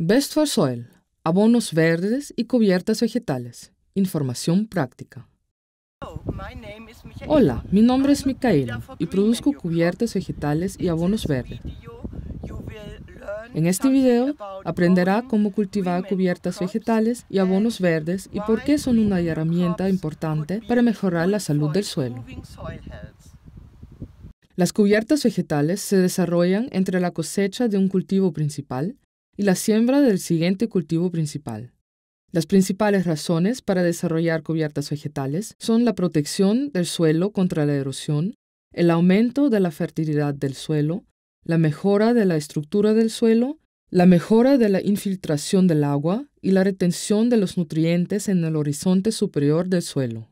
Best for Soil, abonos verdes y cubiertas vegetales. Información práctica. Hola, mi nombre es Micaela y produzco cubiertas vegetales y abonos verdes. En este video aprenderá cómo cultivar cubiertas vegetales y abonos verdes y por qué son una herramienta importante para mejorar la salud del suelo. Las cubiertas vegetales se desarrollan entre la cosecha de un cultivo principal y la siembra del siguiente cultivo principal. Las principales razones para desarrollar cubiertas vegetales son la protección del suelo contra la erosión, el aumento de la fertilidad del suelo, la mejora de la estructura del suelo, la mejora de la infiltración del agua y la retención de los nutrientes en el horizonte superior del suelo.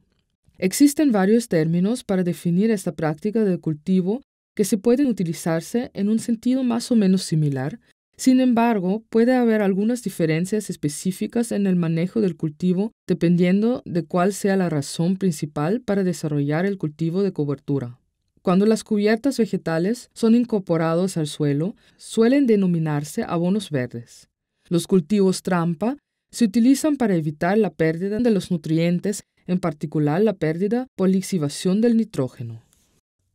Existen varios términos para definir esta práctica de cultivo que se pueden utilizarse en un sentido más o menos similar sin embargo, puede haber algunas diferencias específicas en el manejo del cultivo dependiendo de cuál sea la razón principal para desarrollar el cultivo de cobertura. Cuando las cubiertas vegetales son incorporados al suelo, suelen denominarse abonos verdes. Los cultivos trampa se utilizan para evitar la pérdida de los nutrientes, en particular la pérdida por lixiviación del nitrógeno.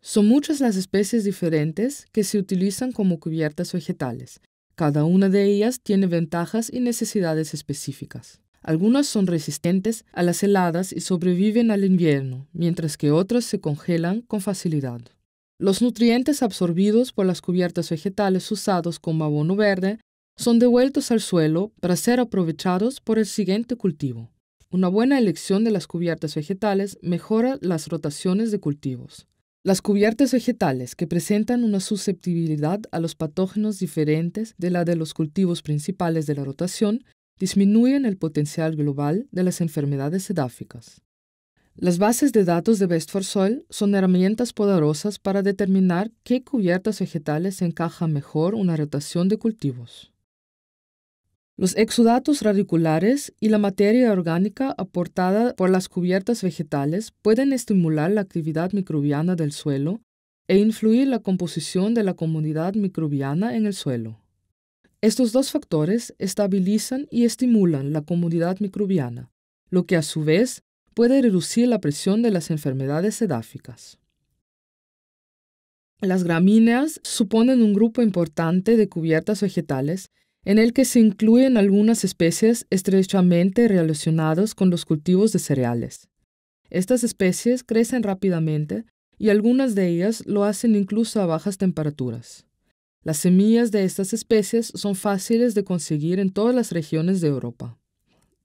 Son muchas las especies diferentes que se utilizan como cubiertas vegetales, cada una de ellas tiene ventajas y necesidades específicas. Algunas son resistentes a las heladas y sobreviven al invierno, mientras que otras se congelan con facilidad. Los nutrientes absorbidos por las cubiertas vegetales usados como abono verde son devueltos al suelo para ser aprovechados por el siguiente cultivo. Una buena elección de las cubiertas vegetales mejora las rotaciones de cultivos. Las cubiertas vegetales que presentan una susceptibilidad a los patógenos diferentes de la de los cultivos principales de la rotación disminuyen el potencial global de las enfermedades edáficas. Las bases de datos de Best for Soil son herramientas poderosas para determinar qué cubiertas vegetales encajan mejor una rotación de cultivos los exudatos radiculares y la materia orgánica aportada por las cubiertas vegetales pueden estimular la actividad microbiana del suelo e influir la composición de la comunidad microbiana en el suelo. Estos dos factores estabilizan y estimulan la comunidad microbiana, lo que a su vez puede reducir la presión de las enfermedades sedáficas. Las gramíneas suponen un grupo importante de cubiertas vegetales en el que se incluyen algunas especies estrechamente relacionadas con los cultivos de cereales. Estas especies crecen rápidamente y algunas de ellas lo hacen incluso a bajas temperaturas. Las semillas de estas especies son fáciles de conseguir en todas las regiones de Europa.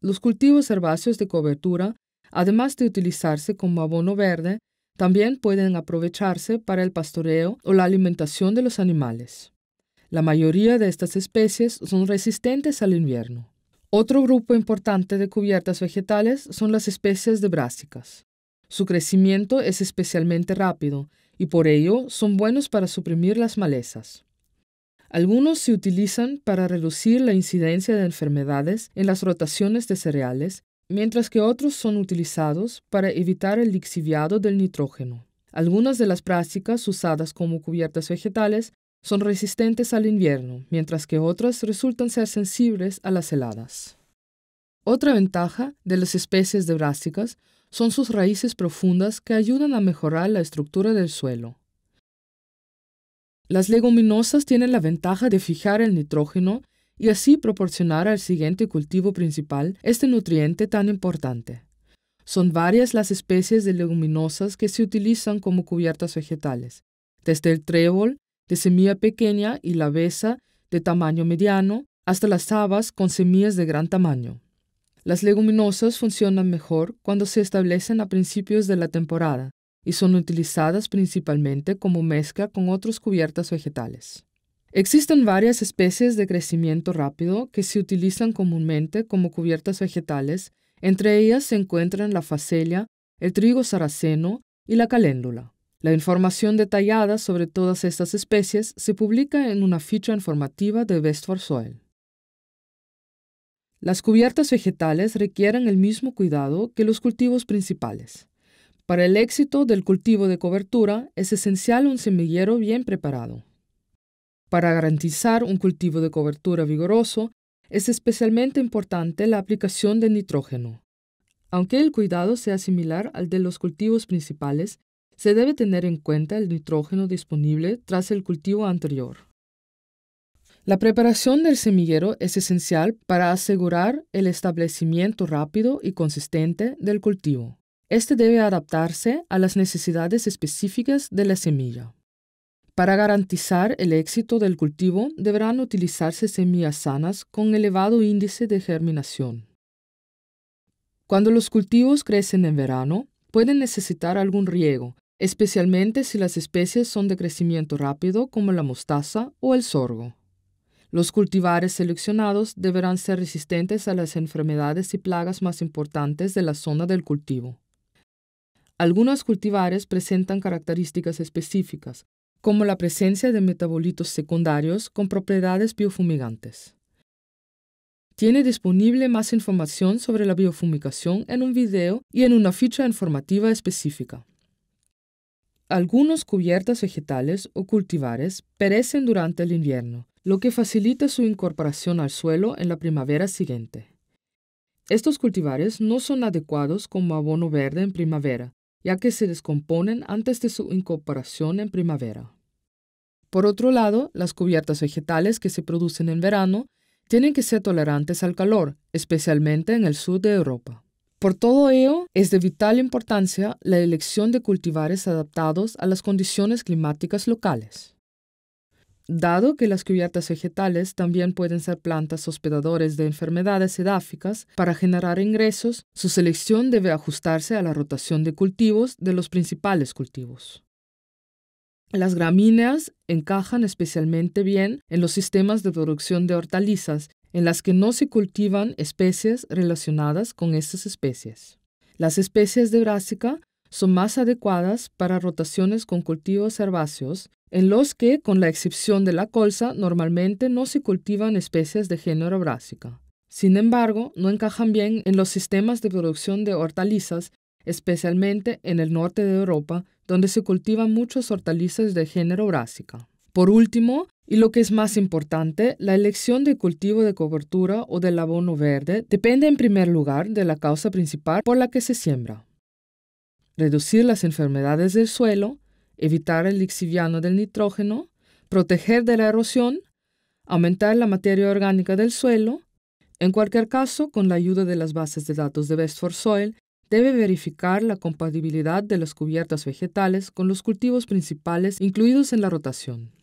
Los cultivos herbáceos de cobertura, además de utilizarse como abono verde, también pueden aprovecharse para el pastoreo o la alimentación de los animales. La mayoría de estas especies son resistentes al invierno. Otro grupo importante de cubiertas vegetales son las especies de brásicas. Su crecimiento es especialmente rápido y por ello son buenos para suprimir las malezas. Algunos se utilizan para reducir la incidencia de enfermedades en las rotaciones de cereales, mientras que otros son utilizados para evitar el lixiviado del nitrógeno. Algunas de las prácticas usadas como cubiertas vegetales son resistentes al invierno, mientras que otras resultan ser sensibles a las heladas. Otra ventaja de las especies de brásicas son sus raíces profundas que ayudan a mejorar la estructura del suelo. Las leguminosas tienen la ventaja de fijar el nitrógeno y así proporcionar al siguiente cultivo principal este nutriente tan importante. Son varias las especies de leguminosas que se utilizan como cubiertas vegetales, desde el trébol de semilla pequeña y la besa de tamaño mediano, hasta las habas con semillas de gran tamaño. Las leguminosas funcionan mejor cuando se establecen a principios de la temporada y son utilizadas principalmente como mezcla con otras cubiertas vegetales. Existen varias especies de crecimiento rápido que se utilizan comúnmente como cubiertas vegetales, entre ellas se encuentran la facelia, el trigo saraceno y la caléndula. La información detallada sobre todas estas especies se publica en una ficha informativa de Best for Soil. Las cubiertas vegetales requieren el mismo cuidado que los cultivos principales. Para el éxito del cultivo de cobertura es esencial un semillero bien preparado. Para garantizar un cultivo de cobertura vigoroso, es especialmente importante la aplicación de nitrógeno. Aunque el cuidado sea similar al de los cultivos principales, se debe tener en cuenta el nitrógeno disponible tras el cultivo anterior. La preparación del semillero es esencial para asegurar el establecimiento rápido y consistente del cultivo. Este debe adaptarse a las necesidades específicas de la semilla. Para garantizar el éxito del cultivo deberán utilizarse semillas sanas con elevado índice de germinación. Cuando los cultivos crecen en verano, pueden necesitar algún riego, especialmente si las especies son de crecimiento rápido como la mostaza o el sorgo. Los cultivares seleccionados deberán ser resistentes a las enfermedades y plagas más importantes de la zona del cultivo. Algunos cultivares presentan características específicas, como la presencia de metabolitos secundarios con propiedades biofumigantes. Tiene disponible más información sobre la biofumigación en un video y en una ficha informativa específica. Algunos cubiertas vegetales o cultivares perecen durante el invierno, lo que facilita su incorporación al suelo en la primavera siguiente. Estos cultivares no son adecuados como abono verde en primavera, ya que se descomponen antes de su incorporación en primavera. Por otro lado, las cubiertas vegetales que se producen en verano tienen que ser tolerantes al calor, especialmente en el sur de Europa. Por todo ello, es de vital importancia la elección de cultivares adaptados a las condiciones climáticas locales. Dado que las cubiertas vegetales también pueden ser plantas hospedadoras de enfermedades edáficas para generar ingresos, su selección debe ajustarse a la rotación de cultivos de los principales cultivos. Las gramíneas encajan especialmente bien en los sistemas de producción de hortalizas en las que no se cultivan especies relacionadas con estas especies. Las especies de Brásica son más adecuadas para rotaciones con cultivos herbáceos, en los que, con la excepción de la colza, normalmente no se cultivan especies de género Brásica. Sin embargo, no encajan bien en los sistemas de producción de hortalizas, especialmente en el norte de Europa, donde se cultivan muchos hortalizas de género Brásica. Por último, y lo que es más importante, la elección del cultivo de cobertura o del abono verde depende en primer lugar de la causa principal por la que se siembra. Reducir las enfermedades del suelo, evitar el lixiviano del nitrógeno, proteger de la erosión, aumentar la materia orgánica del suelo. En cualquier caso, con la ayuda de las bases de datos de Best for Soil, debe verificar la compatibilidad de las cubiertas vegetales con los cultivos principales incluidos en la rotación.